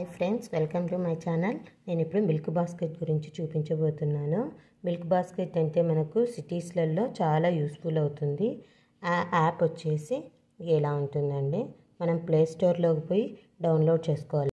hi friends welcome to my channel నేను ఇప్పుడు milk basket గురించి చూపించబోతున్నాను మిల్క్ బాస్కెట్ అంటే మనకు సిటీస్లలో చాలా యూస్ఫుల్ అవుతుంది ఆ యాప్ వచ్చేసి ఎలా ఉంటుందండి మనం ప్లే స్టోర్లోకి పోయి డౌన్లోడ్ చేసుకోవాలి